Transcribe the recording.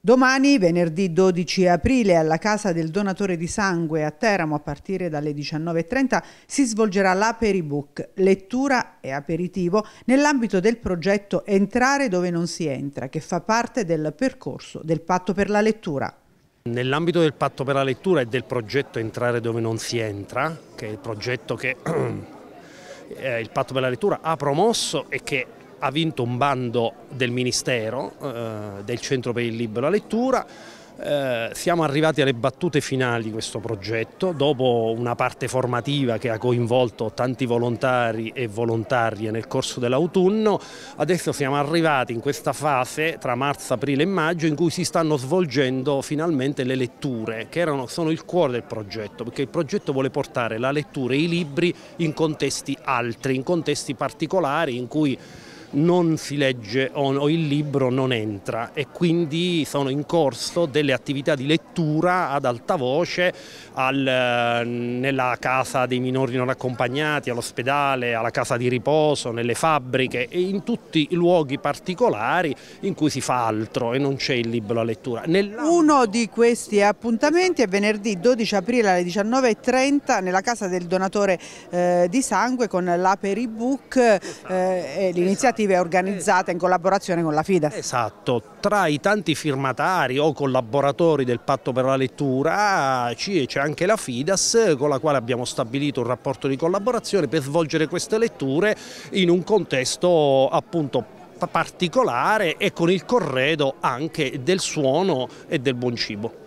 Domani, venerdì 12 aprile, alla Casa del Donatore di Sangue a Teramo, a partire dalle 19.30, si svolgerà l'Aperibook, lettura e aperitivo, nell'ambito del progetto Entrare dove non si entra, che fa parte del percorso del Patto per la Lettura. Nell'ambito del Patto per la Lettura e del progetto Entrare dove non si entra, che è il progetto che eh, il Patto per la Lettura ha promosso e che ha vinto un bando del Ministero, eh, del Centro per il Libro la Lettura, eh, siamo arrivati alle battute finali di questo progetto, dopo una parte formativa che ha coinvolto tanti volontari e volontarie nel corso dell'autunno, adesso siamo arrivati in questa fase tra marzo, aprile e maggio in cui si stanno svolgendo finalmente le letture, che erano, sono il cuore del progetto, perché il progetto vuole portare la lettura e i libri in contesti altri, in contesti particolari in cui non si legge o il libro non entra e quindi sono in corso delle attività di lettura ad alta voce al, eh, nella casa dei minori non accompagnati, all'ospedale, alla casa di riposo, nelle fabbriche e in tutti i luoghi particolari in cui si fa altro e non c'è il libro a lettura. Uno di questi appuntamenti è venerdì 12 aprile alle 19.30 nella casa del donatore eh, di sangue con l'Aperibook, eh, esatto, l'iniziativa associativa eh, è in collaborazione con la FIDA. Esatto, tra i tanti firmatari o collaboratori del patto per la lettura c'è anche la FIDAS con la quale abbiamo stabilito un rapporto di collaborazione per svolgere queste letture in un contesto appunto particolare e con il corredo anche del suono e del buon cibo.